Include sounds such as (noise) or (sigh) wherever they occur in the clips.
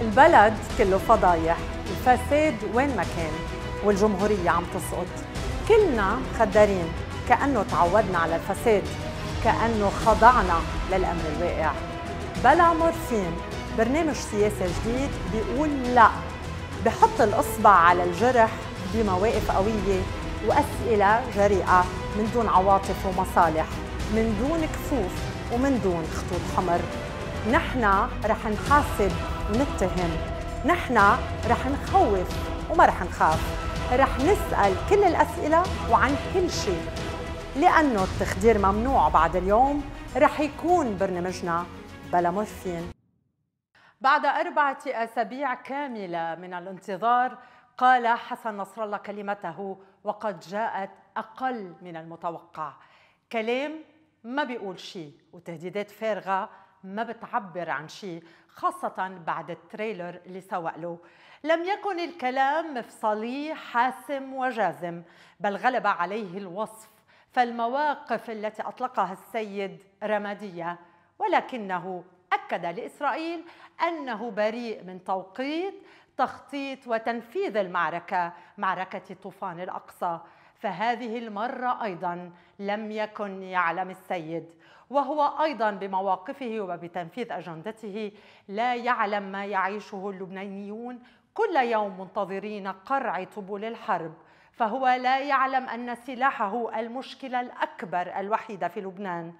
البلد كله فضايح الفساد وين ما كان والجمهورية عم تسقط كلنا مخدرين كأنه تعودنا على الفساد كأنه خضعنا للأمر الواقع بلا مورفين برنامج سياسي جديد بيقول لا بحط الإصبع على الجرح بمواقف قوية وأسئلة جريئة من دون عواطف ومصالح من دون كفوف ومن دون خطوط حمر نحن رح نحاسب ونتهم نحن رح نخوف وما رح نخاف رح نسأل كل الأسئلة وعن كل شيء لأنه التخدير ممنوع بعد اليوم رح يكون برنامجنا بلا مورفين بعد أربعة أسابيع كاملة من الانتظار قال حسن نصر الله كلمته وقد جاءت أقل من المتوقع كلام ما بيقول شيء وتهديدات فارغة ما بتعبر عن شيء خاصة بعد التريلر اللي سوق له لم يكن الكلام مفصلي حاسم وجازم بل غلب عليه الوصف فالمواقف التي أطلقها السيد رمادية ولكنه أكد لإسرائيل أنه بريء من توقيت تخطيط وتنفيذ المعركة معركة طوفان الأقصى فهذه المرة أيضا لم يكن يعلم السيد وهو أيضا بمواقفه وبتنفيذ أجندته لا يعلم ما يعيشه اللبنانيون كل يوم منتظرين قرع طبول الحرب فهو لا يعلم أن سلاحه المشكلة الأكبر الوحيدة في لبنان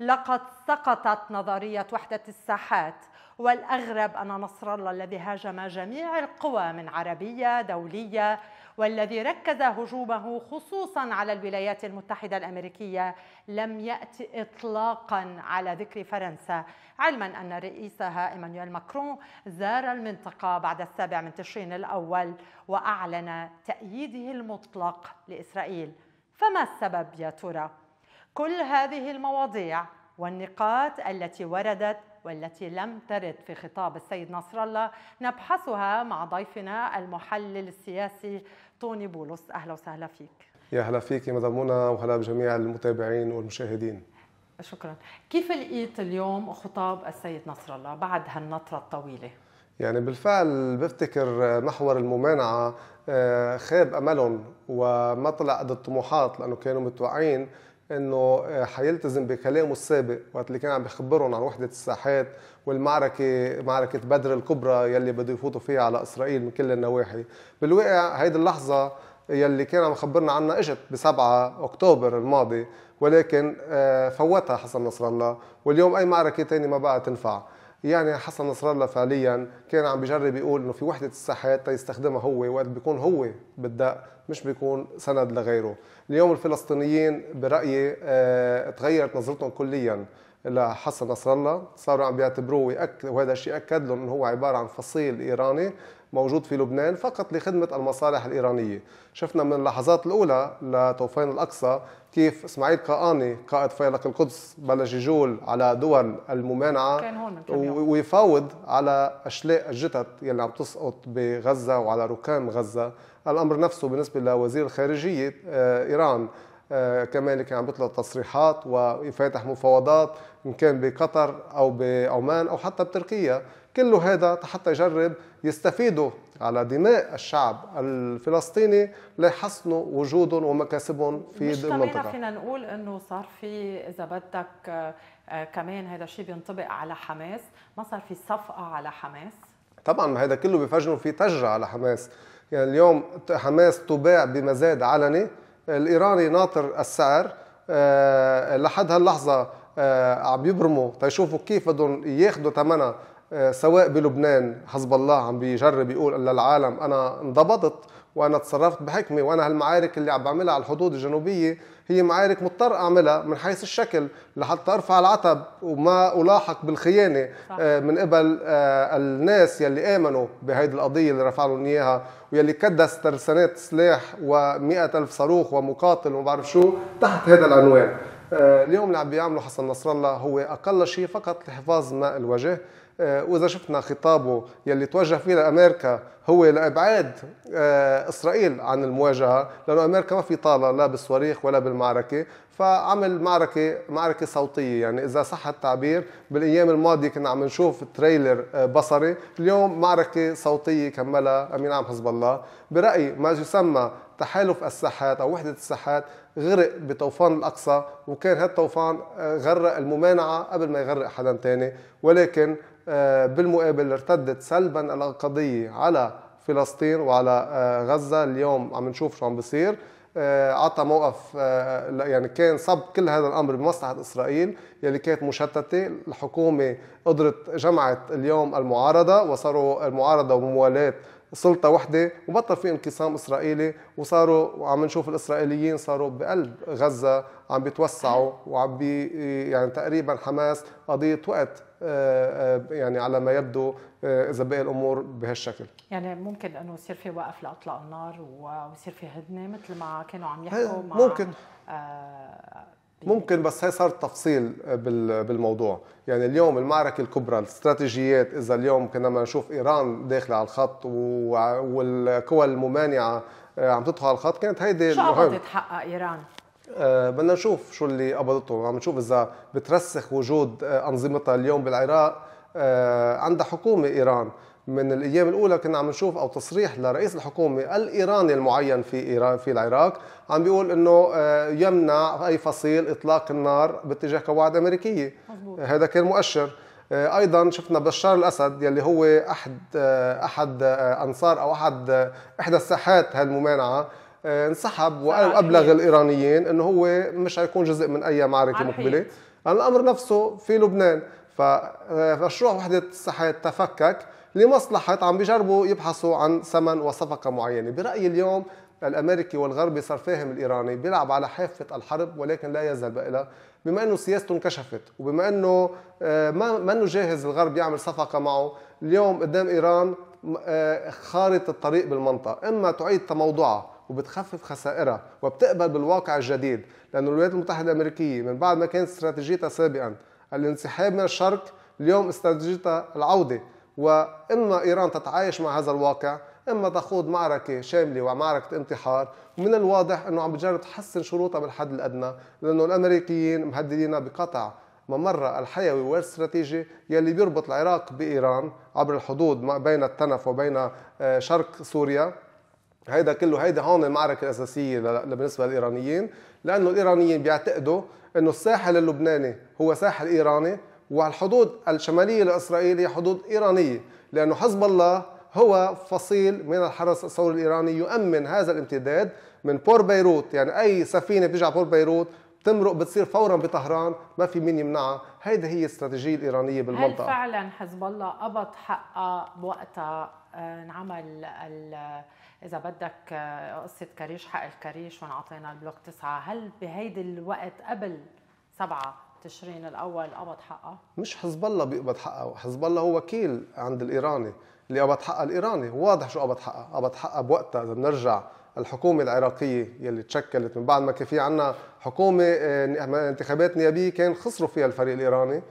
لقد سقطت نظرية وحدة الساحات والأغرب أن نصر الله الذي هاجم جميع القوى من عربية دولية والذي ركز هجومه خصوصا على الولايات المتحدة الأمريكية لم يأتي إطلاقا على ذكر فرنسا علما أن رئيسها إيمانويل ماكرون زار المنطقة بعد السابع من تشرين الأول وأعلن تأييده المطلق لإسرائيل فما السبب يا ترى؟ كل هذه المواضيع والنقاط التي وردت والتي لم ترد في خطاب السيد نصر الله نبحثها مع ضيفنا المحلل السياسي طوني بولس اهلا وسهلا فيك يا هلا فيك مدام منى وهلا بجميع المتابعين والمشاهدين شكرا كيف لقيت اليوم خطاب السيد نصر الله بعد هالنطرة الطويلة؟ يعني بالفعل بفتكر محور الممانعة آه، خاب أملهم وما طلع قد الطموحات لأنه كانوا متوقعين انه آه، حيلتزم بكلامه السابق وقت اللي كان عم بخبرهم عن وحده الساحات والمعركه معركه بدر الكبرى يلي بده يفوتوا فيها على اسرائيل من كل النواحي بالواقع هيدي اللحظه يلي كان عم يخبرنا عنها اجت ب 7 اكتوبر الماضي ولكن آه، فوتها حسن نصر الله واليوم اي معركه تانية ما بقى تنفع يعني حسن نصر الله فعليا كان عم بجرب يقول انه في وحده الساحات تيستخدمها هو وقت بيكون هو بالدق مش بيكون سند لغيره اليوم الفلسطينيين برأيي آه، تغيرت نظرتهم كليا لحسن نصر الله صاروا عم بيعتبروه وهذا الشيء أكد لهم أنه هو عبارة عن فصيل إيراني موجود في لبنان فقط لخدمة المصالح الإيرانية شفنا من اللحظات الأولى لطوفان الأقصى كيف اسماعيل قاقاني قائد فيلق القدس بلش يجول على دول الممانعه كان هون ويفاوض على اشلاء الجثث يلي عم تسقط بغزه وعلى ركام غزه الامر نفسه بالنسبه لوزير الخارجيه آه، ايران آه، كمان كان عم بيطلع تصريحات ويفتح مفاوضات ان كان بقطر او بعمان او حتى بتركيا كل هذا حتى يجرب يستفيدوا على دماء الشعب الفلسطيني ليحسنوا وجودهم ومكاسبهم في مش المنطقه مش فينا نقول انه صار في اذا بدك آه، آه، كمان هذا الشيء بينطبق على حماس ما صار في صفقه على حماس طبعا ما هذا كله بفجروا في تجرة على حماس يعني اليوم حماس تباع بمزاد علني الايراني ناطر السعر آه، لحد هاللحظه عم يبرموا تيشوفوا كيف بدهم ياخذوا ثمنها آه، سواء بلبنان حزب الله عم بيجرب يقول للعالم انا انضبطت وانا تصرفت بحكمه وانا هالمعارك اللي عم بعملها على الحدود الجنوبيه هي معارك مضطر اعملها من حيث الشكل لحتى ارفع العتب وما الاحق بالخيانه صح. آه، من قبل آه، الناس يلي امنوا بهيدي القضيه اللي رفع لهم اياها ويلي كدس ترسانات سلاح و الف صاروخ ومقاتل وما بعرف شو تحت هذا العنوان اليوم اللي عم بيعمله حسن نصر الله هو اقل شيء فقط لحفاظ ماء الوجه آه، واذا شفنا خطابه يلي توجه فيه لامريكا هو لابعاد آه، اسرائيل عن المواجهه لانه امريكا ما في طاله لا بالصواريخ ولا بالمعركه فعمل معركه معركه صوتيه يعني اذا صح التعبير بالايام الماضيه كنا عم نشوف تريلر آه، بصري اليوم معركه صوتيه كملها امين عام حزب الله برايي ما يسمى تحالف الساحات او وحده الساحات غرق بطوفان الاقصى وكان هالطوفان غرق الممانعه قبل ما يغرق حدا تاني ولكن آه، بالمقابل ارتدت سلبا القضية على فلسطين وعلى آه، غزة اليوم عم نشوف شو عم بصير آه، عطى موقف يعني كان صب كل هذا الامر بمصلحه اسرائيل يلي كانت مشتته، الحكومه قدرت جمعت اليوم المعارضه وصاروا المعارضه وموالاه سلطة وحدة وبطل في انقسام إسرائيلي وصاروا عم نشوف الإسرائيليين صاروا بقلب غزة عم بيتوسعوا وعم بي يعني تقريبا حماس قضية وقت آه، آه، يعني على ما يبدو آه، اذا باقي الامور بهالشكل يعني ممكن انه يصير في وقف لاطلاق النار ويصير في هدنه مثل ما كانوا عم يحكوا مع ممكن ممكن بس هي صار تفصيل بالموضوع يعني اليوم المعركة الكبرى الاستراتيجيات إذا اليوم كنا ما نشوف إيران داخلة على الخط والقوى الممانعة عم تدخل على الخط كانت هيدي شو عم تتحقق إيران؟ أه بدنا نشوف شو اللي قبضته عم نشوف اذا بترسخ وجود آه، انظمتها اليوم بالعراق أه عندها حكومه ايران من الايام الاولى كنا عم نشوف او تصريح لرئيس الحكومه الايراني المعين في ايران في العراق عم بيقول انه آه، يمنع اي فصيل اطلاق النار باتجاه قواعد امريكيه هذا كان مؤشر آه، ايضا شفنا بشار الاسد يلي هو احد احد انصار او احد احدى الساحات هالممانعه آه، انسحب وابلغ يعني الايرانيين انه هو مش حيكون جزء من اي معركه مقبله لان الامر نفسه في لبنان فمشروع آه، وحده الصحه تفكك لمصلحه عم بيجربوا يبحثوا عن ثمن وصفقه معينه برايي اليوم الامريكي والغربي صار فاهم الايراني بيلعب على حافه الحرب ولكن لا يزال الى بما انه سياسته انكشفت وبما انه آه، ما منه جاهز الغرب يعمل صفقه معه اليوم قدام ايران خارطه الطريق بالمنطقه اما تعيد تموضعها وبتخفف خسائرها وبتقبل بالواقع الجديد لأن الولايات المتحدة الأمريكية من بعد ما كانت استراتيجيتها سابقا الانسحاب من الشرق اليوم استراتيجيتها العودة وإما إيران تتعايش مع هذا الواقع إما تخوض معركة شاملة ومعركة انتحار ومن الواضح أنه عم بتجرب تحسن شروطها بالحد الأدنى لأنه الأمريكيين مهددين بقطع ممر الحيوي والاستراتيجي يلي بيربط العراق بإيران عبر الحدود ما بين التنف وبين آه، شرق سوريا هيدا كله هيدا هون المعركه الاساسيه بالنسبه للايرانيين لانه الايرانيين بيعتقدوا انه الساحل اللبناني هو ساحل ايراني والحدود الشماليه لاسرائيل هي حدود ايرانيه لانه حزب الله هو فصيل من الحرس الثوري الايراني يؤمن هذا الامتداد من بور بيروت يعني اي سفينه على بور بيروت بتمرق بتصير فورا بطهران ما في مين يمنعها هيدا هي الاستراتيجيه الايرانيه بالمنطقه هل فعلا حزب الله قبض حقها بوقتها آه، انعمل ال اذا بدك آه، قصه كريش حق الكريش وين البلوك تسعه هل بهيدي الوقت قبل سبعه تشرين الاول قبض حقها؟ مش حزب الله بيقبض حقها، حزب الله هو وكيل عند الايراني، اللي قبض حقها الايراني، واضح شو قبض حقها، قبض حقها بوقتها اذا بنرجع الحكومه العراقيه يلي تشكلت من بعد ما كان في عندنا حكومه آه، انتخابات نيابيه كان خسروا فيها الفريق الايراني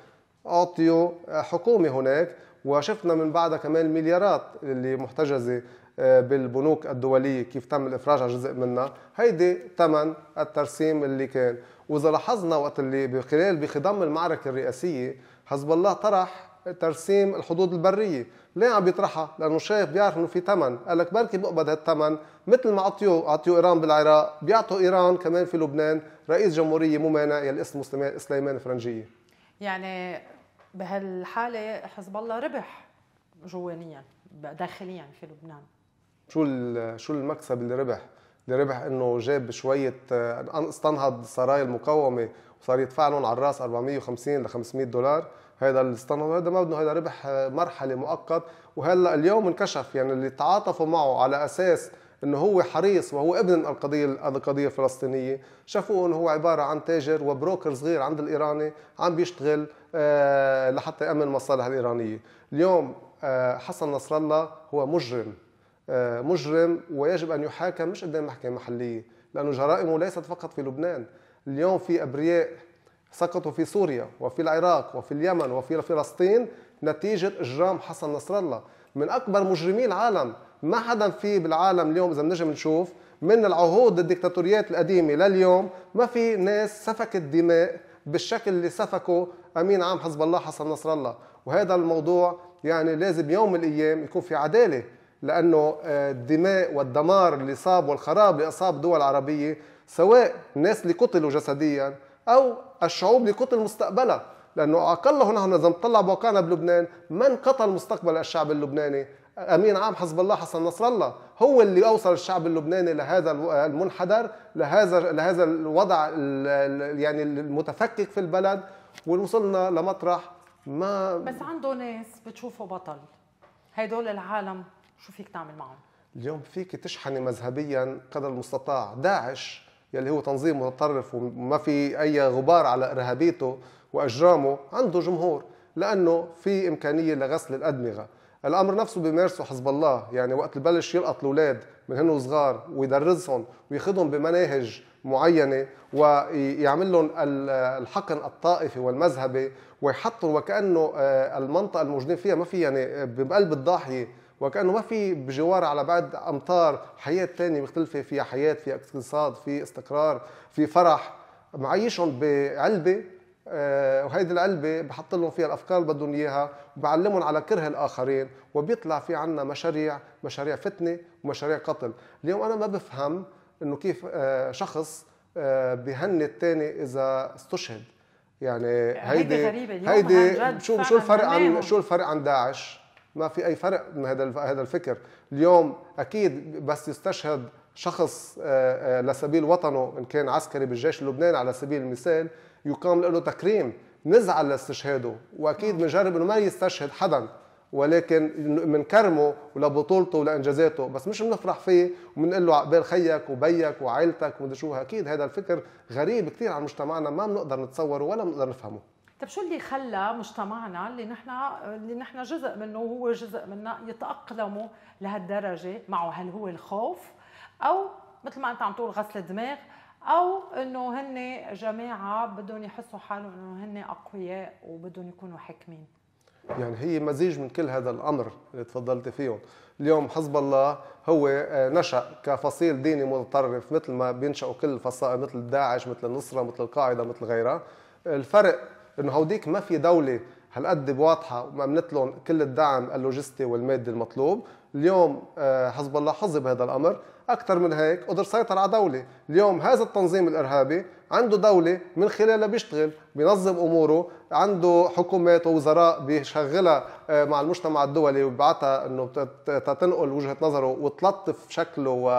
اعطيوا آه، حكومه هناك وشفنا من بعدها كمان المليارات اللي محتجزه آه، بالبنوك الدولية كيف تم الإفراج عن جزء منها هيدي ثمن الترسيم اللي كان وإذا لاحظنا وقت اللي بخلال بخضم المعركة الرئاسية حزب الله طرح ترسيم الحدود البرية ليه عم بيطرحها؟ لأنه شايف بيعرف إنه في ثمن قال لك بركي بقبض هالثمن مثل ما عطيو عطيو إيران بالعراق بيعطوا إيران كمان في لبنان رئيس جمهورية ممانع يلي اسمه سليمان فرنجية يعني بهالحالة حزب الله ربح جوانيا داخليا في لبنان شو شو المكسب اللي ربح اللي ربح انه جاب شويه آه، استنهض سرايا المقاومه وصار يدفع لهم على الراس 450 ل 500 دولار هذا اللي استنهض هذا ما بده هذا ربح آه، مرحله مؤقت وهلا اليوم انكشف يعني اللي تعاطفوا معه على اساس انه هو حريص وهو ابن القضيه القضيه الفلسطينيه شافوه انه هو عباره عن تاجر وبروكر صغير عند الايراني عم بيشتغل آه، لحتى يامن مصالح الايرانيه اليوم حسن نصر الله هو مجرم آه، مجرم ويجب أن يحاكم مش قدام محكمة محلية لانه جرائمه ليست فقط في لبنان اليوم في أبرياء سقطوا في سوريا وفي العراق وفي اليمن وفي فلسطين نتيجة إجرام حسن نصر الله من أكبر مجرمي العالم ما حدا في بالعالم اليوم إذا بنجم نشوف من العهود الدكتاتوريات القديمة لليوم ما في ناس سفكت دماء بالشكل اللي سفكه أمين عام حزب الله حسن نصر الله وهذا الموضوع يعني لازم يوم من الأيام يكون في عدالة لانه آه، الدماء والدمار اللي صاب والخراب اللي اصاب دول عربيه سواء الناس اللي قتلوا جسديا او الشعوب اللي قتل مستقبلها لانه اقله نحن اذا نطلع بواقعنا بلبنان من قتل مستقبل الشعب اللبناني امين عام حزب الله حسن نصر الله هو اللي اوصل الشعب اللبناني لهذا المنحدر لهذا لهذا الوضع يعني المتفكك في البلد ووصلنا لمطرح ما بس عنده ناس بتشوفه بطل هدول العالم شو فيك تعمل معهم؟ اليوم فيك تشحني مذهبيا قدر المستطاع داعش يلي هو تنظيم متطرف وما في اي غبار على ارهابيته واجرامه عنده جمهور لانه في امكانيه لغسل الادمغه الامر نفسه بيمارسه حزب الله يعني وقت ببلش يلقط الاولاد من هن صغار ويدرسهم وياخذهم بمناهج معينه ويعمل لهم الحقن الطائفي والمذهبي ويحطهم وكانه آه، المنطقه الموجودين فيها ما في يعني آه، بقلب الضاحيه وكانه ما في بجوار على بعد امتار حياه ثانيه مختلفه فيها حياه فيها اقتصاد في استقرار في فرح معيشهم بعلبه آه، وهيدي العلبة بحط لهم فيها الأفكار اللي بدهم إياها وبعلمهم على كره الآخرين وبيطلع في عنا مشاريع مشاريع فتنة ومشاريع قتل اليوم أنا ما بفهم إنه كيف آه، شخص آه، بهني الثاني إذا استشهد يعني هيدي هيدي, هيدي شو شو الفرق عن شو الفرق عن داعش ما في اي فرق من هذا هذا الفكر اليوم اكيد بس يستشهد شخص آه، آه، لسبيل وطنه ان كان عسكري بالجيش اللبناني على سبيل المثال يقام له تكريم نزعل لاستشهاده واكيد بنجرب انه ما يستشهد حدا ولكن بنكرمه ولبطولته ولانجازاته بس مش بنفرح فيه وبنقول له عقبال خيك وبيك وعائلتك ومدري شو اكيد هذا الفكر غريب كثير عن مجتمعنا ما بنقدر نتصوره ولا بنقدر نفهمه طيب شو اللي خلى مجتمعنا اللي نحن اللي نحن جزء منه وهو جزء منا يتأقلموا لهالدرجة معه هل هو الخوف أو مثل ما أنت عم تقول غسل دماغ أو إنه هن جماعة بدهم يحسوا حالهم إنه هن أقوياء وبدهم يكونوا حاكمين يعني هي مزيج من كل هذا الامر اللي تفضلت فيهم اليوم حزب الله هو آه، نشا كفصيل ديني متطرف مثل ما بينشأوا كل الفصائل مثل داعش مثل النصره مثل القاعده مثل غيرها الفرق انه هوديك ما في دوله هالقد واضحه ومأمنت لهم كل الدعم اللوجستي والمادي المطلوب اليوم آه، حزب الله حظي بهذا الامر اكثر من هيك قدر سيطر على دوله اليوم هذا التنظيم الارهابي عنده دوله من خلالها بيشتغل بينظم اموره عنده حكومات ووزراء بيشغلها آه، مع المجتمع الدولي وبيبعتها انه تنقل وجهه نظره وتلطف شكله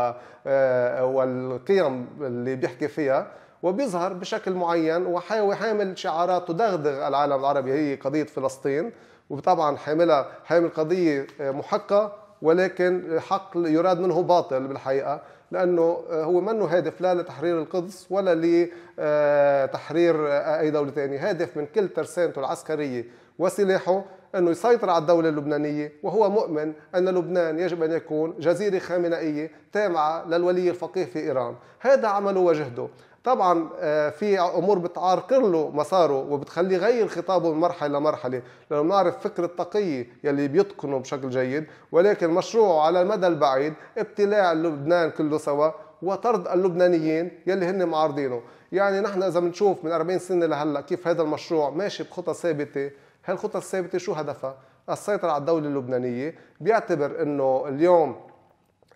آه، والقيم اللي بيحكي فيها وبيظهر بشكل معين وحامل حامل شعارات تدغدغ العالم العربي هي قضية فلسطين وطبعا حاملها حامل قضية محقة ولكن حق يراد منه باطل بالحقيقة لأنه هو منه هادف لا لتحرير القدس ولا لتحرير آه، آه، أي دولة ثانية هادف من كل ترسانته العسكرية وسلاحه أنه يسيطر على الدولة اللبنانية وهو مؤمن أن لبنان يجب أن يكون جزيرة خامنائية تامعة للولي الفقيه في إيران هذا عمله وجهده طبعا آه، في امور بتعرقل له مساره وبتخليه يغير خطابه من مرحله لمرحله لانه بنعرف فكر التقي يلي بيتقنه بشكل جيد ولكن مشروعه على المدى البعيد ابتلاع لبنان كله سوا وطرد اللبنانيين يلي هن معارضينه يعني نحن اذا بنشوف من 40 سنه لهلا كيف هذا المشروع ماشي بخطى ثابته هالخطى الثابته شو هدفها السيطره على الدوله اللبنانيه بيعتبر انه اليوم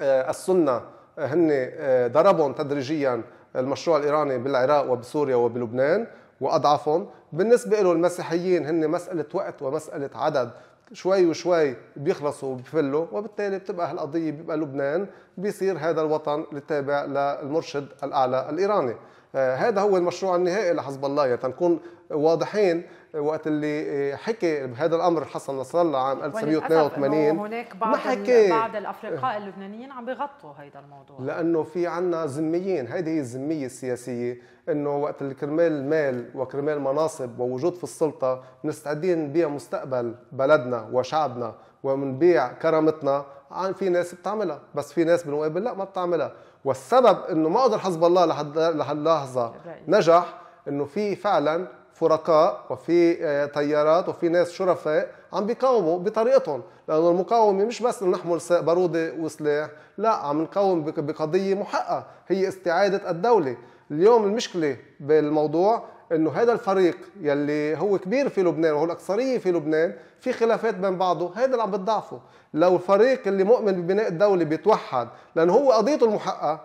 آه، السنه آه، هن ضربهم تدريجيا المشروع الإيراني بالعراق وبسوريا وبلبنان وأضعفهم بالنسبة له المسيحيين هن مسألة وقت ومسألة عدد شوي وشوي بيخلصوا وبفلوا وبالتالي بتبقى هالقضية بيبقى لبنان بيصير هذا الوطن التابع للمرشد الأعلى الإيراني آه، هذا هو المشروع النهائي لحزب الله يعني تنكون واضحين وقت اللي آه، حكي بهذا الامر حسن نصر الله عام 1982 هناك بعض ما حكي بعض الافرقاء اللبنانيين عم بيغطوا هذا الموضوع لانه في عنا ذميين هذه هي الذميه السياسيه انه وقت اللي كرمال المال وكرمال مناصب ووجود في السلطه مستعدين نبيع مستقبل بلدنا وشعبنا ومنبيع كرامتنا عن في ناس بتعملها بس في ناس بالمقابل لا ما بتعملها والسبب انه ما قدر حزب الله لحد لحد لحظه نجح انه في فعلا فرقاء وفي تيارات آه، وفي ناس شرفاء عم بيقاوموا بطريقتهم لانه المقاومه مش بس نحمل باروده وسلاح لا عم نقاوم بقضيه محققه هي استعاده الدوله اليوم المشكله بالموضوع انه هذا الفريق يلي هو كبير في لبنان وهو الاكثريه في لبنان في خلافات بين بعضه هذا اللي عم بتضعفه لو الفريق اللي مؤمن ببناء الدوله بيتوحد لانه هو قضيته المحققه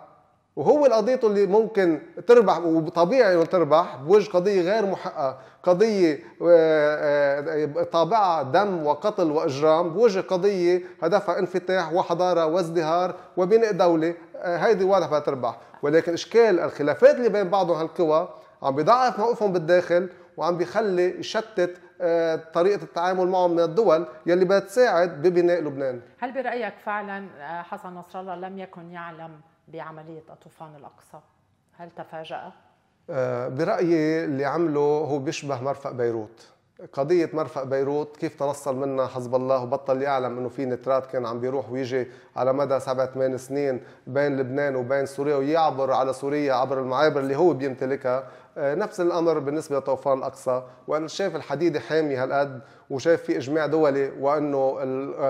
وهو اللي قضيته اللي ممكن تربح وطبيعي انه تربح بوجه قضيه غير محققه، قضيه آه، آه، طابعها دم وقتل واجرام بوجه قضيه هدفها انفتاح وحضاره وازدهار وبناء دوله، آه، هيدي واضح بدها تربح، ولكن اشكال الخلافات اللي بين بعضهم هالقوى عم بيضعف موقفهم بالداخل وعم بيخلي يشتت طريقه التعامل معهم من الدول يلي بدها تساعد ببناء لبنان. هل برايك فعلا حسن نصر الله لم يكن يعلم بعملية الطوفان الأقصى هل تفاجأ؟ آه، برأيي اللي عمله هو بيشبه مرفق بيروت قضية مرفق بيروت كيف تنصل منها حزب الله وبطل يعلم انه في نترات كان عم بيروح ويجي على مدى سبع ثمان سنين بين لبنان وبين سوريا ويعبر على سوريا عبر المعابر اللي هو بيمتلكها آه، نفس الامر بالنسبه لطوفان الاقصى وانا شايف الحديده حامي هالقد وشايف في اجماع دولي وانه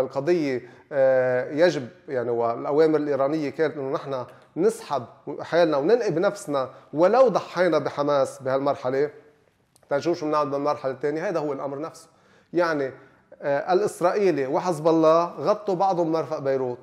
القضيه آه، يجب يعني والاوامر الايرانيه كانت انه نحن نسحب حالنا وننقي بنفسنا ولو ضحينا بحماس بهالمرحله تنشوف شو بنعمل بالمرحله الثانيه هذا هو الامر نفسه يعني آه، الاسرائيلي وحزب الله غطوا بعضهم مرفق بيروت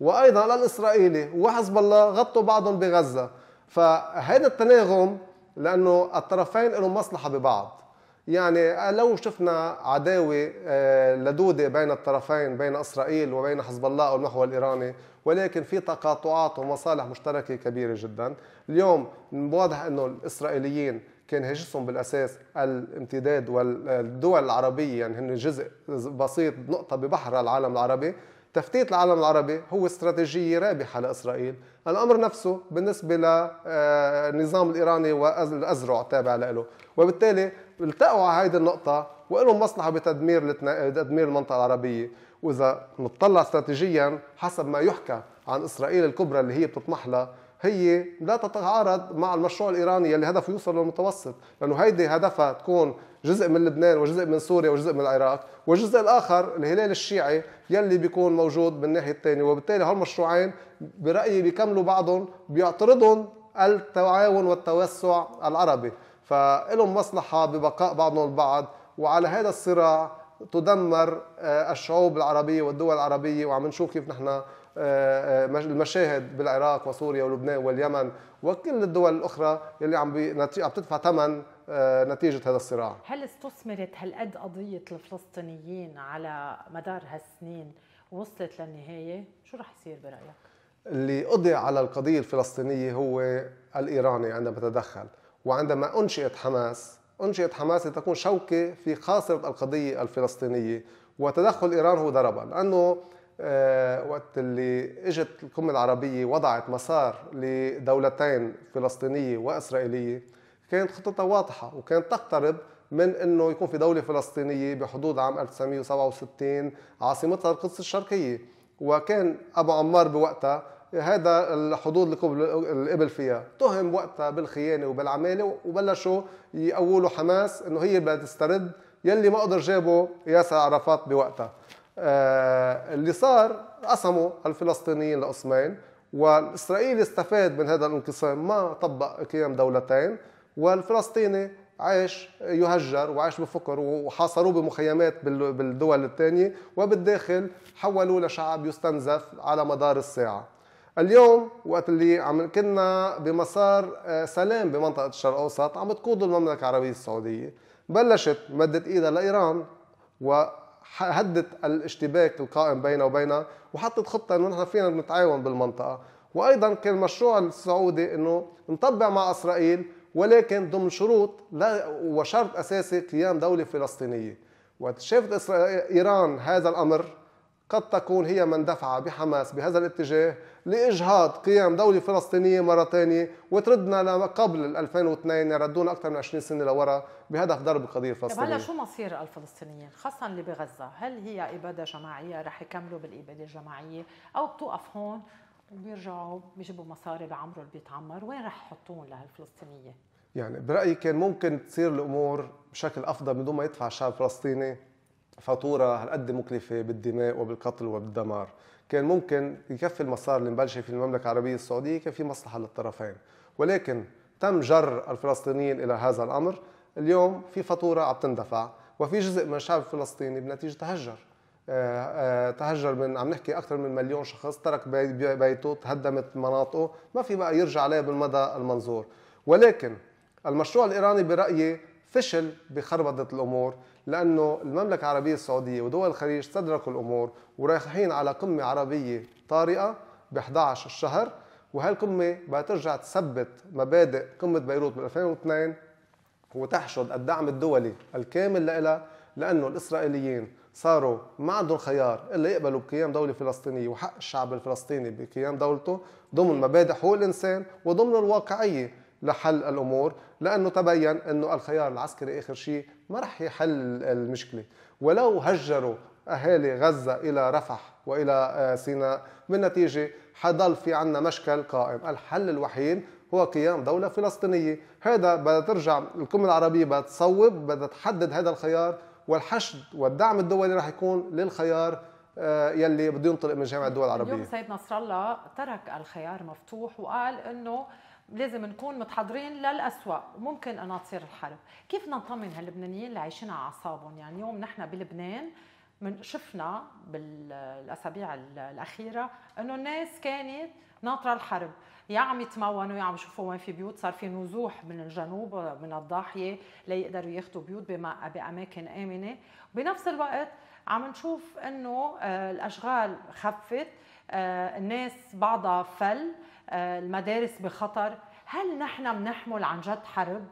وايضا الاسرائيلي وحزب الله غطوا بعضهم بغزه فهذا التناغم لانه الطرفين لهم مصلحه ببعض يعني آه، لو شفنا عداوه آه، لدوده بين الطرفين بين اسرائيل وبين حزب الله او المحور الايراني ولكن في تقاطعات ومصالح مشتركه كبيره جدا اليوم واضح انه الاسرائيليين كان هجسهم بالاساس الامتداد والدول العربيه يعني هن جزء بسيط نقطه ببحر العالم العربي تفتيت العالم العربي هو استراتيجيه رابحه لاسرائيل، الامر نفسه بالنسبه للنظام آه، الايراني والازرع التابع له، وبالتالي التقوا على هذه النقطه ولهم مصلحه بتدمير تدمير المنطقه العربيه، واذا نطلع استراتيجيا حسب ما يحكى عن اسرائيل الكبرى اللي هي بتطمح لها هي لا تتعارض مع المشروع الايراني يلي هدفه يوصل للمتوسط لانه هيدي هدفها تكون جزء من لبنان وجزء من سوريا وجزء من العراق والجزء الاخر الهلال الشيعي يلي بيكون موجود من الناحيه الثانيه وبالتالي هالمشروعين برايي بيكملوا بعضهم بيعترضهم التعاون والتوسع العربي فلهم مصلحه ببقاء بعضهم البعض وعلى هذا الصراع تدمر آه، الشعوب العربيه والدول العربيه وعم نشوف كيف نحن المشاهد بالعراق وسوريا ولبنان واليمن وكل الدول الاخرى يلي عم عم تدفع ثمن آه، نتيجه هذا الصراع هل استثمرت هالقد قضيه الفلسطينيين على مدار هالسنين وصلت للنهايه شو رح يصير برايك اللي قضي على القضيه الفلسطينيه هو الايراني عندما تدخل وعندما انشئت حماس انشئت حماس لتكون شوكه في خاصره القضيه الفلسطينيه وتدخل ايران هو ضربها لانه آه، وقت اللي اجت القمه العربيه وضعت مسار لدولتين فلسطينيه واسرائيليه كانت خطتها واضحه وكانت تقترب من انه يكون في دوله فلسطينيه بحدود عام 1967 عاصمتها القدس الشرقيه وكان ابو عمار بوقتها هذا الحدود اللي قبل فيها تهم وقتها بالخيانه وبالعماله وبلشوا يقولوا حماس انه هي بدها تسترد يلي ما قدر جابه ياسر عرفات بوقتها آه، اللي صار قسموا الفلسطينيين لقسمين والإسرائيلي استفاد من هذا الانقسام ما طبق قيام دولتين والفلسطيني عاش يهجر وعاش بفقر وحاصروه بمخيمات بالدول الثانية وبالداخل حولوه لشعب يستنزف على مدار الساعة اليوم وقت اللي عم كنا بمسار آه، سلام بمنطقة الشرق الأوسط عم تقود المملكة العربية السعودية بلشت مدت إيدها لإيران و هدت الاشتباك القائم بينه وبينها وحطت خطه انه نحن فينا نتعاون بالمنطقه وايضا كان المشروع السعودي انه نطبع مع اسرائيل ولكن ضمن شروط لا وشرط اساسي قيام دوله فلسطينيه وقت شافت ايران هذا الامر قد تكون هي من دفع بحماس بهذا الاتجاه لإجهاض قيام دولة فلسطينية مرة ثانية وتردنا قبل 2002 ردونا أكثر من 20 سنة لورا بهدف ضرب القضية الفلسطينية طيب هلا شو مصير الفلسطينيين خاصة اللي بغزة هل هي إبادة جماعية رح يكملوا بالإبادة الجماعية أو بتوقف هون وبيرجعوا بيجيبوا مصاري بيعمروا اللي بيتعمر وين رح يحطون لهالفلسطينية يعني برأيي كان ممكن تصير الأمور بشكل أفضل بدون ما يدفع الشعب الفلسطيني فاتورة هالقد مكلفة بالدماء وبالقتل وبالدمار كان ممكن يكفي المسار اللي مبلشه في المملكة العربية السعودية كان في مصلحة للطرفين ولكن تم جر الفلسطينيين إلى هذا الأمر اليوم في فاتورة عم تندفع وفي جزء من الشعب الفلسطيني بنتيجة تهجر آه، آه، تهجر من عم نحكي اكثر من مليون شخص ترك بيته تهدمت مناطقه ما في بقى يرجع عليه بالمدى المنظور ولكن المشروع الايراني برايي فشل بخربطه الامور لأنه المملكة العربية السعودية ودول الخليج استدركوا الأمور ورايحين على قمة عربية طارئة ب 11 الشهر وهالقمة بدها ترجع تثبت مبادئ قمة بيروت بال 2002 وتحشد الدعم الدولي الكامل لها لأنه الإسرائيليين صاروا ما عندهم خيار إلا يقبلوا بقيام دولة فلسطينية وحق الشعب الفلسطيني بقيام دولته ضمن مبادئ حقوق الإنسان وضمن الواقعية لحل الامور لانه تبين انه الخيار العسكري اخر شيء ما رح يحل المشكله ولو هجروا اهالي غزه الى رفح والى آه، سيناء بالنتيجه حضل في عنا مشكل قائم الحل الوحيد هو قيام دولة فلسطينية هذا بدها ترجع القمة العربية بدها تصوب بدها تحدد هذا الخيار والحشد والدعم الدولي رح يكون للخيار آه، يلي بده ينطلق من جامعة الدول العربية اليوم سيد نصر الله ترك الخيار مفتوح وقال انه لازم نكون متحضرين للأسوأ ممكن أنها تصير الحرب كيف نطمن هاللبنانيين اللي عايشين على أعصابهم يعني اليوم نحن بلبنان من شفنا بالاسابيع الاخيره انه الناس كانت ناطره الحرب يا عم يتمونوا يا عم يشوفوا وين في بيوت صار في نزوح من الجنوب من الضاحيه ليقدروا ياخذوا بيوت باماكن امنه بنفس الوقت عم نشوف انه آه، الاشغال خفت آه، الناس بعضها فل آه، المدارس بخطر هل نحن بنحمل عن جد حرب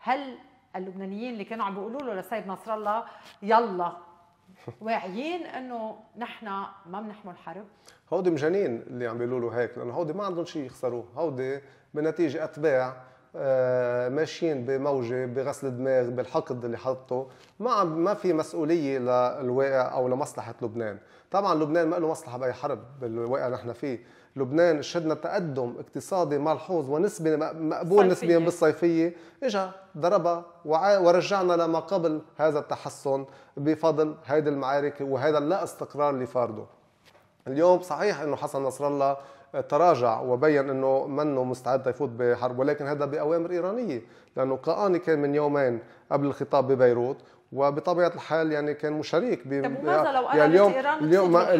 هل اللبنانيين اللي كانوا عم بيقولوا له لسيد نصر الله يلا (laughs) واعيين انه نحن ما بنحمل حرب هودي مجانين اللي عم بيقولوا له هيك لانه هودي ما عندهم شيء يخسروه هودي بنتيجه اتباع آه، ماشيين بموجه بغسل دماغ بالحقد اللي حطه ما ما في مسؤوليه للواقع او لمصلحه لبنان طبعا لبنان ما له مصلحه باي حرب بالواقع نحن فيه لبنان شهدنا تقدم اقتصادي ملحوظ ونسبه مقبول نسبيا بالصيفيه اجى ضربها ورجعنا لما قبل هذا التحسن بفضل هذه المعارك وهذا اللا استقرار اللي فارده اليوم صحيح انه حسن نصر الله تراجع وبين انه منه مستعد يفوت بحرب ولكن هذا باوامر ايرانيه لانه قاني كان من يومين قبل الخطاب ببيروت وبطبيعه الحال يعني كان مشارك ب طب وماذا لو يعني اليوم إيران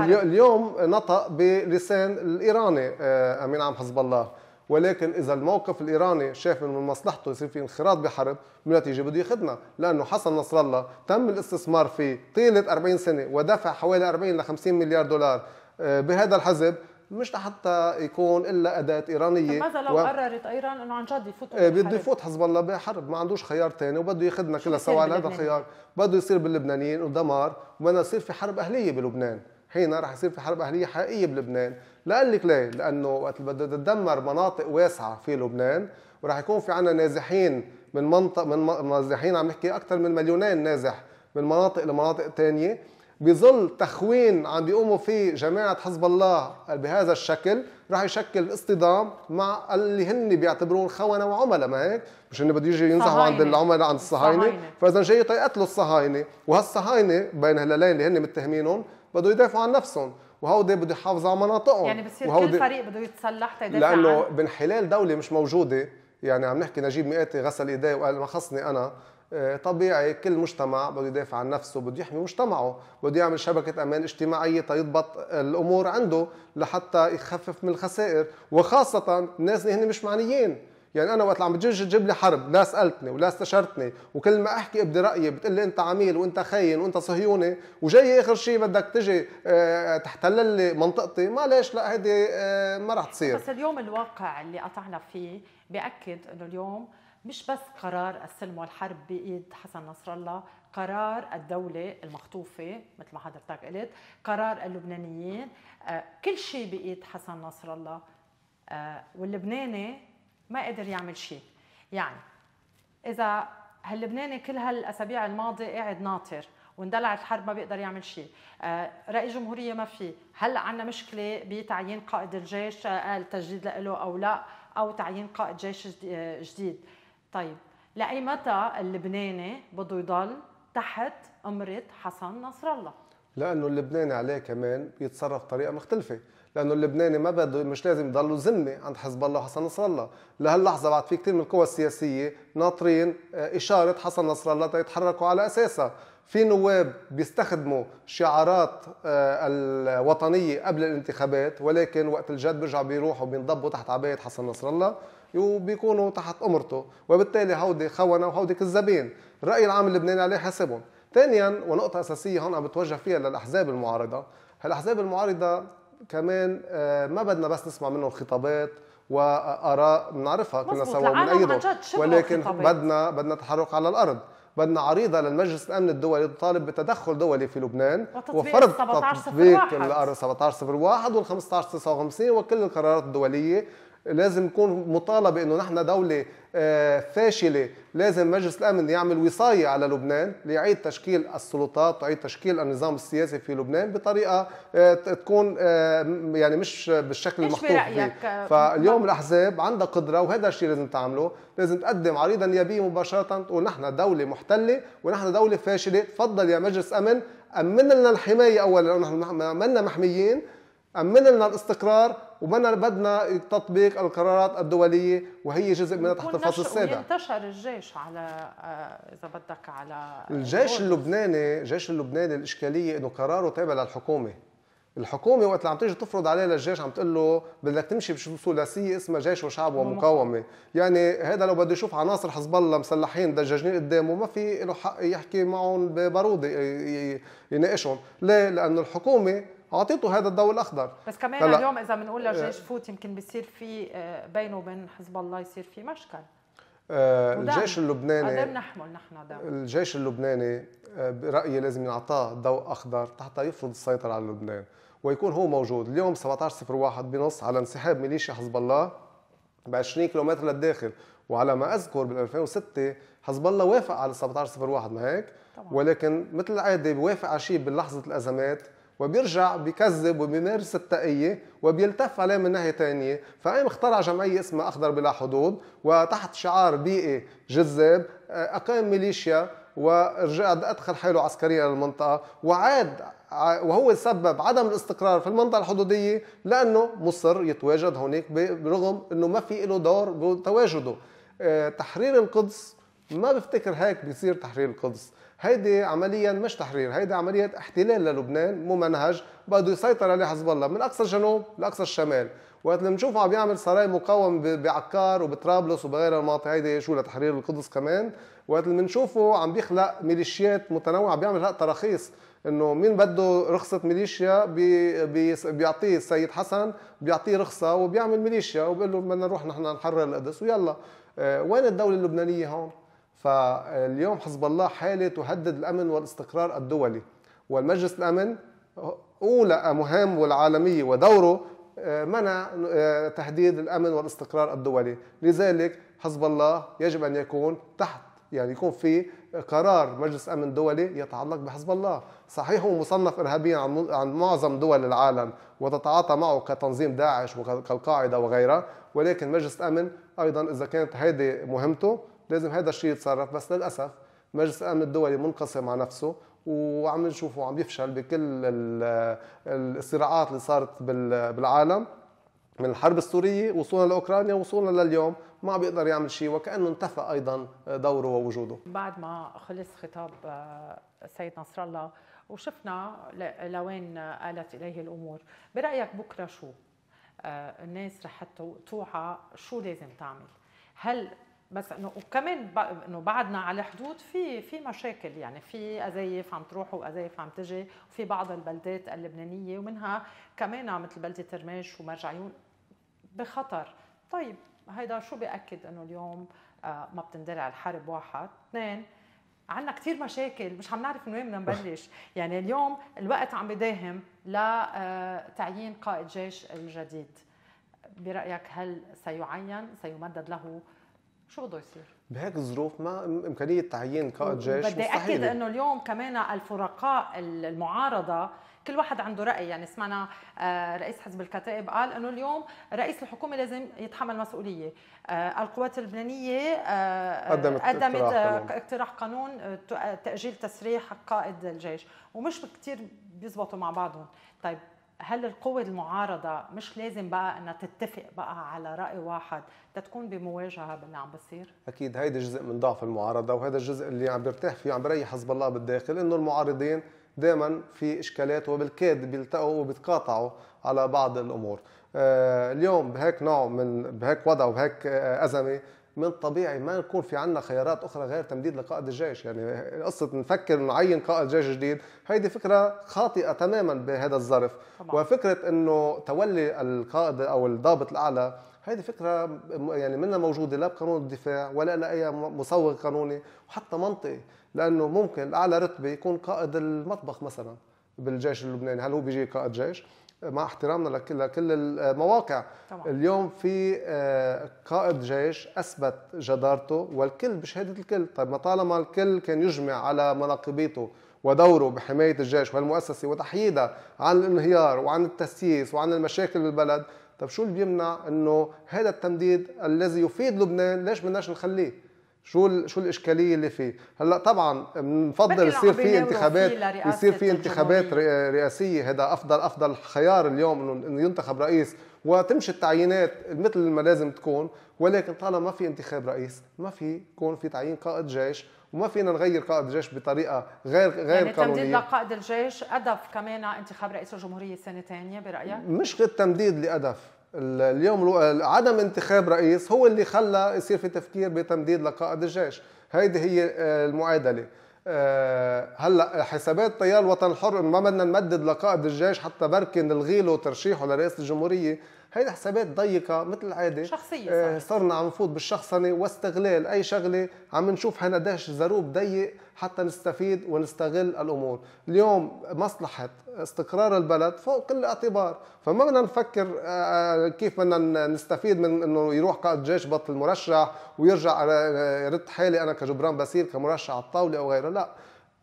اليوم اليوم نطق بلسان الايراني آه، امين عام حزب الله ولكن اذا الموقف الايراني شاف انه من مصلحته يصير في انخراط بحرب بالنتيجه بده ياخذنا لانه حسن نصر الله تم الاستثمار فيه طيله 40 سنه ودفع حوالي 40 ل 50 مليار دولار آه، بهذا الحزب مش لحتى يكون الا اداه ايرانيه ماذا لو و... قررت ايران انه عن جد يفوتوا إيه بده يفوت حزب الله بحرب ما عندوش خيار ثاني وبده ياخذنا كلها سوا هذا الخيار بده يصير باللبنانيين ودمار وبدنا يصير في حرب اهليه بلبنان حين رح يصير في حرب اهليه حقيقيه بلبنان لقال لك ليه لانه وقت بده تدمر مناطق واسعه في لبنان وراح يكون في عندنا نازحين من منطق من نازحين عم نحكي اكثر من مليونين نازح من مناطق لمناطق ثانيه بظل تخوين عم بيقوموا فيه جماعة حزب الله بهذا الشكل رح يشكل اصطدام مع اللي هن بيعتبرون خونة وعملاء ما هيك مش انه بده يجي ينزحوا عند العملاء عند الصهاينة فاذا جاي يقتلوا الصهاينة وهالصهاينة بين هلالين اللي هن متهمينهم بده يدافعوا عن نفسهم وهودي بده يحافظوا على مناطقهم يعني بصير وهودي... كل فريق بده يتصلح تيدافع لانه بانحلال دولة مش موجودة يعني عم نحكي نجيب مئاتي غسل ايديه وقال ما خصني انا آه، طبيعي كل مجتمع بده يدافع عن نفسه بده يحمي مجتمعه بده يعمل شبكة أمان اجتماعية تيضبط الأمور عنده لحتى يخفف من الخسائر وخاصة الناس اللي هن مش معنيين يعني انا وقت عم بتجي تجيب لي حرب لا سالتني ولا استشرتني وكل ما احكي ابدي رايي بتقول لي انت عميل وانت خاين وانت صهيوني وجاي اخر شيء بدك تجي آه، تحتل لي منطقتي ليش لا هيدي آه، ما راح تصير بس اليوم الواقع اللي قطعنا فيه بأكد انه اليوم مش بس قرار السلم والحرب بايد حسن نصر الله قرار الدولة المخطوفة مثل ما حضرتك قلت قرار اللبنانيين آه، كل شيء بإيد حسن نصر الله آه، واللبناني ما قدر يعمل شيء يعني إذا هاللبناني كل هالأسابيع الماضية قاعد ناطر واندلعت الحرب ما بيقدر يعمل شيء آه، رئيس جمهورية ما في هلا عندنا مشكلة بتعيين قائد الجيش قال تجديد له أو لا أو تعيين قائد جيش جديد طيب لأي متى اللبناني بده يضل تحت أمرة حسن نصر الله؟ لأنه اللبناني عليه كمان بيتصرف بطريقة مختلفة لانه اللبناني ما بده مش لازم يضلوا ذمه عند حزب الله وحسن نصر الله، لهاللحظه بعد في كثير من القوى السياسيه ناطرين آه، اشاره حسن نصر الله تيتحركوا على اساسها، في نواب بيستخدموا شعارات آه، الوطنيه قبل الانتخابات ولكن وقت الجد بيرجعوا بيروحوا بينضبوا تحت عبايه حسن نصر الله، وبيكونوا تحت امرته وبالتالي هودي خونه وهودي كذابين الراي العام اللبناني عليه حسبهم ثانيا ونقطه اساسيه هون عم بتوجه فيها للاحزاب المعارضه هالاحزاب المعارضه كمان آه، ما بدنا بس نسمع منهم خطابات واراء بنعرفها كنا سوا بنأيدهم ولكن بدنا بدنا تحرك على الارض بدنا عريضة للمجلس الأمن الدولي تطالب بتدخل دولي في لبنان وفرض تطبيق ال 1701 وال 1559 وكل القرارات الدولية لازم نكون مطالبه انه نحن دوله آه، فاشله لازم مجلس الامن يعمل وصايه على لبنان ليعيد تشكيل السلطات ويعيد تشكيل النظام السياسي في لبنان بطريقه آه، تكون آه، يعني مش بالشكل المخطوط فيه فاليوم الاحزاب عندها قدره وهذا الشيء لازم تعمله لازم تقدم عريضه نيابيه مباشره تقول نحن دوله محتله ونحن دوله فاشله تفضل يا مجلس امن امن لنا الحمايه اولا نحن ما محميين أمن لنا الاستقرار وبدنا بدنا تطبيق القرارات الدولية وهي جزء من تحت الفصل السابع انتشر الجيش على آه، إذا بدك على الجيش اللبناني الجيش اللبناني الإشكالية إنه قراره تابع للحكومة الحكومه وقت اللي عم تيجي تفرض عليه للجيش عم تقول له بدك تمشي بثلاثيه اسمها جيش وشعب ومقاومه، يعني هذا لو بده يشوف عناصر حزب الله مسلحين دجاجين قدامه ما في له حق يحكي معهم ببارودة يناقشهم، ليه؟ لانه الحكومه اعطيته هذا الضوء الاخضر بس كمان هلا. اليوم اذا بنقول للجيش آه. فوت يمكن بيصير في آه، بينه وبين حزب الله يصير في مشكل آه، الجيش اللبناني قدر نحمل نحن دم الجيش اللبناني برايي لازم ينعطاه ضوء اخضر حتى يفرض السيطره على لبنان ويكون هو موجود اليوم 1701 بنص على انسحاب ميليشيا حزب الله ب 20 كيلومتر للداخل وعلى ما اذكر بال 2006 حزب الله وافق على 1701 ما هيك طبعا. ولكن مثل العاده بيوافق على شيء بلحظه الازمات وبيرجع بكذب وبيمارس التقية وبيلتف عليه من ناحية تانية فقام اخترع جمعية اسمها أخضر بلا حدود وتحت شعار بيئي جذاب آه، أقام ميليشيا ورجع أدخل حاله عسكريا للمنطقة وعاد وهو سبب عدم الاستقرار في المنطقة الحدودية لأنه مصر يتواجد هناك برغم أنه ما في له دور بتواجده آه، تحرير القدس ما بفتكر هيك بيصير تحرير القدس هيدي عمليا مش تحرير هيدي عملية احتلال للبنان ممنهج بده يسيطر عليه حزب الله من أقصى الجنوب لأقصى الشمال وقت اللي بنشوفه عم يعمل سراي مقاوم بعكار وبطرابلس وبغير المناطق هيدي شو لتحرير القدس كمان وقت اللي بنشوفه عم بيخلق ميليشيات متنوعه بيعمل هلا تراخيص انه مين بده رخصه ميليشيا بي بي بيعطيه السيد حسن بيعطيه رخصه وبيعمل ميليشيا وبقول له بدنا نروح نحن نحرر القدس ويلا آه، وين الدوله اللبنانيه هون؟ فاليوم حزب الله حالة تهدد الأمن والاستقرار الدولي والمجلس الأمن أولى مهام العالمية ودوره آه، منع آه، تهديد الأمن والاستقرار الدولي لذلك حزب الله يجب أن يكون تحت يعني يكون في قرار مجلس امن دولي يتعلق بحزب الله، صحيح هو مصنف ارهابيا عن معظم دول العالم وتتعاطى معه كتنظيم داعش وكالقاعده وغيرها، ولكن مجلس الامن ايضا اذا كانت هذه مهمته لازم هذا الشيء يتصرف بس للاسف مجلس الامن الدولي منقسم مع نفسه وعم نشوفه عم يفشل بكل الصراعات اللي صارت بالعالم من الحرب السوريه وصولا لاوكرانيا وصولا لليوم ما عم بيقدر يعمل شيء وكانه انتفى ايضا دوره ووجوده بعد ما خلص خطاب آه، السيد نصر الله وشفنا لوين قالت اليه الامور برايك بكره شو آه، الناس رح توعى شو لازم تعمل هل بس انه وكمان انه بعدنا على الحدود في في مشاكل يعني في قذايف عم تروح وقذايف عم تجي وفي بعض البلدات اللبنانيه ومنها كمان مثل بلده ومرج عيون بخطر طيب هيدا شو بياكد انه اليوم آه، ما بتندلع الحرب واحد اثنين عندنا كثير مشاكل مش عم نعرف من وين بدنا نبلش (laughs) يعني اليوم الوقت عم بداهم لتعيين آه، قائد جيش الجديد برايك هل سيعين سيمدد له شو بده يصير؟ بهيك الظروف ما امكانيه تعيين قائد جيش بدي اكد انه اليوم كمان الفرقاء المعارضه كل واحد عنده راي يعني سمعنا آه، رئيس حزب الكتائب قال انه اليوم رئيس الحكومه لازم يتحمل مسؤوليه آه، القوات اللبنانيه آه، قدمت, قدمت اقتراح, اقتراح قانون تاجيل تسريح قائد الجيش ومش كثير بيزبطوا مع بعضهم طيب هل القوة المعارضة مش لازم بقى انها تتفق بقى على رأي واحد تتكون بمواجهة باللي عم بصير؟ أكيد هيدا جزء من ضعف المعارضة وهذا الجزء اللي عم برتاح فيه عم بريح حزب الله بالداخل إنه المعارضين دائما في إشكالات وبالكاد بيلتقوا وبيتقاطعوا على بعض الأمور آه، اليوم بهيك نوع من بهيك وضع وبهيك آه، أزمة من الطبيعي ما يكون في عندنا خيارات اخرى غير تمديد لقائد الجيش يعني قصه نفكر نعين قائد جيش جديد هيدي فكره خاطئه تماما بهذا الظرف وفكره انه تولي القائد او الضابط الاعلى هذه فكرة يعني منا موجودة لا بقانون الدفاع ولا لأي مصوغ قانوني وحتى منطقي لأنه ممكن أعلى رتبة يكون قائد المطبخ مثلا بالجيش اللبناني هل هو بيجي قائد جيش مع احترامنا لكل, لكل المواقع طبعا. اليوم في آه، قائد جيش اثبت جدارته والكل بشهاده الكل طيب ما طالما الكل كان يجمع على مناقبيته ودوره بحمايه الجيش والمؤسسه وتحييدها عن الانهيار وعن التسييس وعن المشاكل بالبلد طب شو اللي بيمنع انه هذا التمديد الذي يفيد لبنان ليش بدناش نخليه شو شو الاشكاليه اللي فيه هلا طبعا بنفضل يصير في انتخابات يصير في انتخابات رئاسيه هذا افضل افضل خيار اليوم انه ينتخب رئيس وتمشي التعيينات مثل ما لازم تكون ولكن طالما ما في انتخاب رئيس ما في يكون في تعيين قائد جيش وما فينا نغير قائد الجيش بطريقه غير غير يعني قانونيه يعني تمديد لقائد الجيش ادف كمان انتخاب رئيس الجمهوريه سنه ثانيه برايك مش التمديد لادف اليوم عدم انتخاب رئيس هو اللي خلى يصير في تفكير بتمديد لقائد الجيش هيدي هي آه، المعادله آه، هلا حسابات تيار الوطن الحر ما بدنا نمدد لقائد الجيش حتى بركي نلغي له ترشيحه لرئاسه الجمهوريه هيدي حسابات ضيقه مثل العاده شخصيه آه، صح. صرنا عم نفوت بالشخصنه واستغلال اي شغله عم نشوف هنا دهش زروب ضيق حتى نستفيد ونستغل الامور اليوم مصلحه استقرار البلد فوق كل اعتبار فما بدنا نفكر آه، آه، كيف بدنا نستفيد من انه يروح قائد جيش بطل مرشح ويرجع رد حالي انا كجبران باسيل كمرشح على الطاوله او غيره لا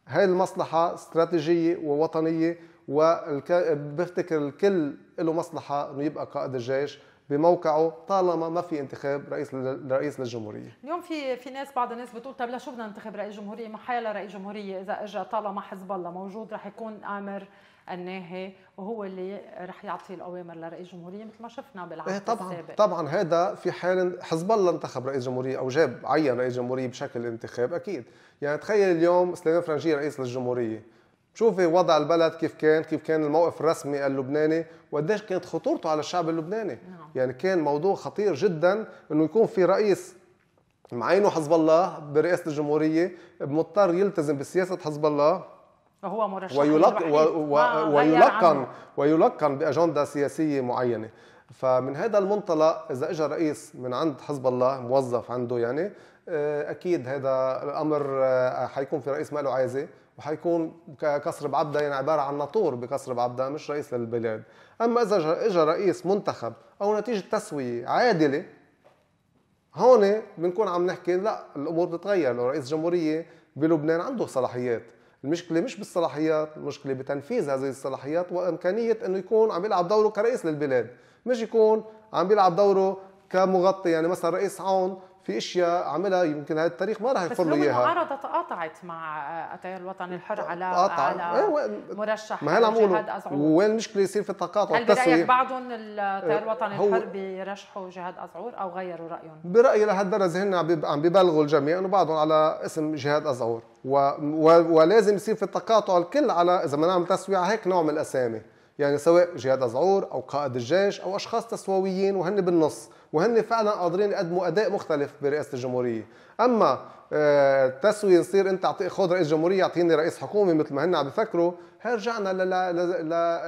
هاي المصلحه استراتيجيه ووطنيه وبفتكر الكل له مصلحه انه يبقى قائد الجيش بموقعه طالما ما في انتخاب رئيس رئيس للجمهوريه اليوم في في ناس بعض الناس بتقول طب لشو بدنا ننتخب رئيس جمهوريه ما حيلا رئيس جمهوريه اذا اجى طالما حزب الله موجود رح يكون امر الناهي وهو اللي رح يعطي الاوامر لرئيس الجمهوريه مثل ما شفنا بالعهد إيه طبعا السابق طبعا هذا في حال حزب الله انتخب رئيس جمهوريه او جاب عين رئيس جمهوريه بشكل انتخاب اكيد يعني تخيل اليوم سليمان فرنجيه رئيس للجمهوريه شوفي وضع البلد كيف كان كيف كان الموقف الرسمي اللبناني وقديش كانت خطورته على الشعب اللبناني نعم. يعني كان موضوع خطير جدا انه يكون في رئيس معينه حزب الله برئاسه الجمهوريه مضطر يلتزم بسياسه حزب الله وهو مرشح ويلق و... آه، و... ويلقن ويلقن باجنده سياسيه معينه فمن هذا المنطلق اذا اجى رئيس من عند حزب الله موظف عنده يعني آه، اكيد هذا الامر آه، حيكون في رئيس ما له عايزه وحيكون كسر بعبده يعني عباره عن ناطور بكسر بعبده مش رئيس للبلاد اما اذا اجى رئيس منتخب او نتيجه تسويه عادله هون بنكون عم نحكي لا الامور بتتغير لو رئيس جمهوريه بلبنان عنده صلاحيات المشكله مش بالصلاحيات المشكله بتنفيذ هذه الصلاحيات وامكانيه انه يكون عم يلعب دوره كرئيس للبلاد مش يكون عم بيلعب دوره كمغطي يعني مثلا رئيس عون في اشياء عملها يمكن هذا التاريخ ما راح يغفر له اياها المعارضه تقاطعت مع التيار الوطني الحر على قاطع. على ايه مرشح ما هلا عم وين المشكله يصير في التقاطع هل برايك بعضهم التيار إيه، الوطني الحر بيرشحوا جهاد ازعور او غيروا رايهم؟ برايي لهالدرجه هن عم ببلغوا الجميع انه بعضهم على اسم جهاد ازعور و... و... ولازم يصير في التقاطع الكل على اذا بدنا نعمل تسويع هيك نوع من الاسامي يعني سواء جهاد أزعور أو قائد الجيش أو أشخاص تسواويين وهن بالنص وهن فعلا قادرين يقدموا أداء مختلف برئاسة الجمهورية أما آه، تسوي نصير أنت أعطي خذ رئيس جمهورية يعطيني رئيس حكومي مثل ما هن عم بفكروا هرجعنا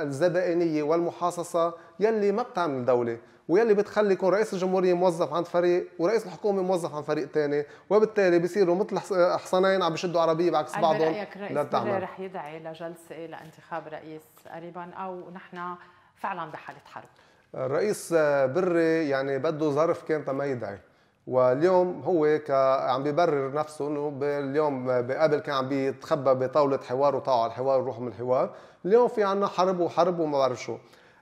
للزبائنية والمحاصصة يلي ما بتعمل دولة واللي بتخلي يكون رئيس الجمهوريه موظف عند فريق ورئيس الحكومه موظف عند فريق ثاني وبالتالي بصيروا مثل حصانين عم بشدوا عربيه بعكس بعضهم رأيك رئيس رح يدعي لجلسه لانتخاب رئيس قريبا او نحن فعلا بحاله حرب الرئيس آه، بري يعني بده ظرف كان ما يدعي واليوم هو ك... عم بيبرر نفسه انه اليوم آه، قبل كان عم بيتخبى بطاوله حوار وطاعوا على الحوار وروح من الحوار اليوم في عنا حرب وحرب وما بعرف شو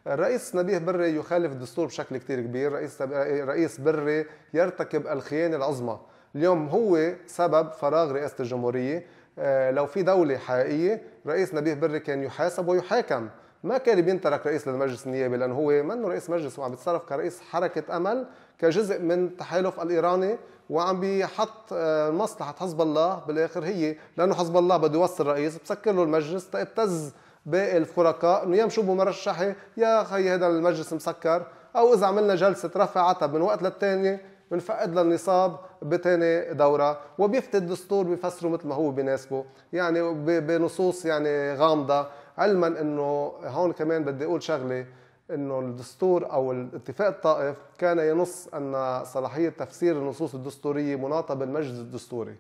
الرئيس نبيه بري يخالف الدستور بشكل كتير كبير رئيس رئيس بري يرتكب الخيانه العظمى اليوم هو سبب فراغ رئاسه الجمهوريه آه، لو في دولة حقيقية رئيس نبيه بري كان يحاسب ويحاكم ما كان بينترك رئيس للمجلس النيابي لأنه هو منه رئيس مجلس وعم بيتصرف كرئيس حركة أمل كجزء من التحالف الإيراني وعم بيحط آه، مصلحة حزب الله بالآخر هي لأنه حزب الله بده يوصل رئيس بسكر له المجلس تبتز طيب باقي الفرقاء انه يا مشوبوا مرشحي يا خي هذا المجلس مسكر او اذا عملنا جلسه رفع عتب من وقت للتاني بنفقد للنصاب بتاني دورة وبيفتي الدستور بيفسره مثل ما هو بيناسبه يعني بنصوص يعني غامضة علما انه هون كمان بدي اقول شغلة انه الدستور او الاتفاق الطائف كان ينص ان صلاحية تفسير النصوص الدستورية مناطة بالمجلس الدستوري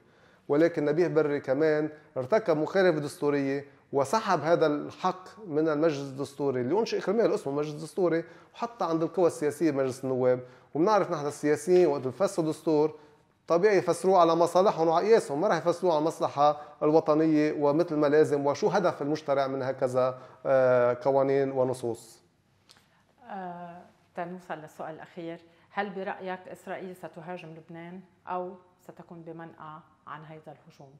ولكن نبيه بري كمان ارتكب مخالفة دستورية وسحب هذا الحق من المجلس الدستوري اللي انشئ كرمال اسمه مجلس دستوري وحتى عند القوى السياسيه مجلس النواب وبنعرف نحن السياسيين وقت بنفسروا دستور طبيعي يفسروه على مصالحهم وعلى قياسهم ما راح يفسروه على المصلحه الوطنيه ومثل ما لازم وشو هدف المشترع من هكذا آه، قوانين ونصوص آه، تنوصل للسؤال الاخير هل برايك اسرائيل ستهاجم لبنان او ستكون بمنأى عن هذا الهجوم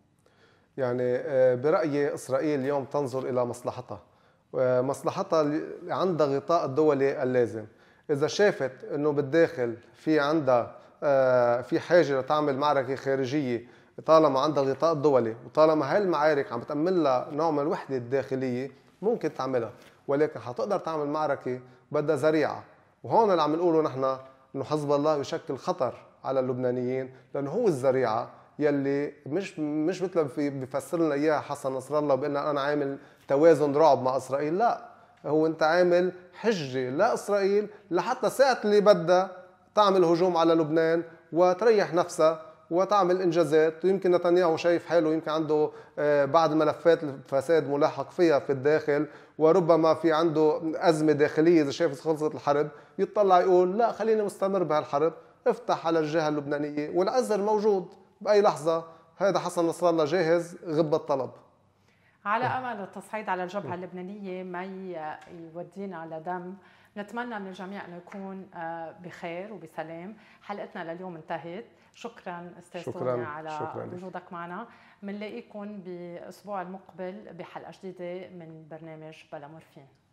يعني آه، برأيي إسرائيل اليوم تنظر إلى مصلحتها آه، مصلحتها عندها غطاء الدولي اللازم إذا شافت أنه بالداخل في عندها آه، في حاجة لتعمل معركة خارجية طالما عندها الغطاء الدولي وطالما هالمعارك عم بتأمن لها نوع من الوحدة الداخلية ممكن تعملها ولكن حتقدر تعمل معركة بدها ذريعة وهون اللي عم نقوله نحن انه حزب الله يشكل خطر على اللبنانيين لانه هو الذريعه يلي مش مش مثل بيفسر لنا اياها حسن نصر الله بان انا عامل توازن رعب مع اسرائيل لا هو انت عامل حجه لاسرائيل لحتى ساعه اللي بدها تعمل هجوم على لبنان وتريح نفسها وتعمل انجازات ويمكن نتنياهو شايف حاله يمكن عنده آه، بعض الملفات الفساد ملاحق فيها في الداخل وربما في عنده ازمه داخليه اذا شايف خلصت الحرب يطلع يقول لا خليني مستمر بهالحرب افتح على الجهه اللبنانيه والعذر موجود باي لحظه هذا حسن نصر الله جاهز غب الطلب على امل التصعيد على الجبهه اللبنانيه ما يودينا لدم نتمنى من الجميع انه يكون آه، بخير وبسلام حلقتنا لليوم انتهت شكرا استاذ شكرا على شكرا. وجودك معنا بنلاقيكم باسبوع المقبل بحلقه جديده من برنامج بلا مورفين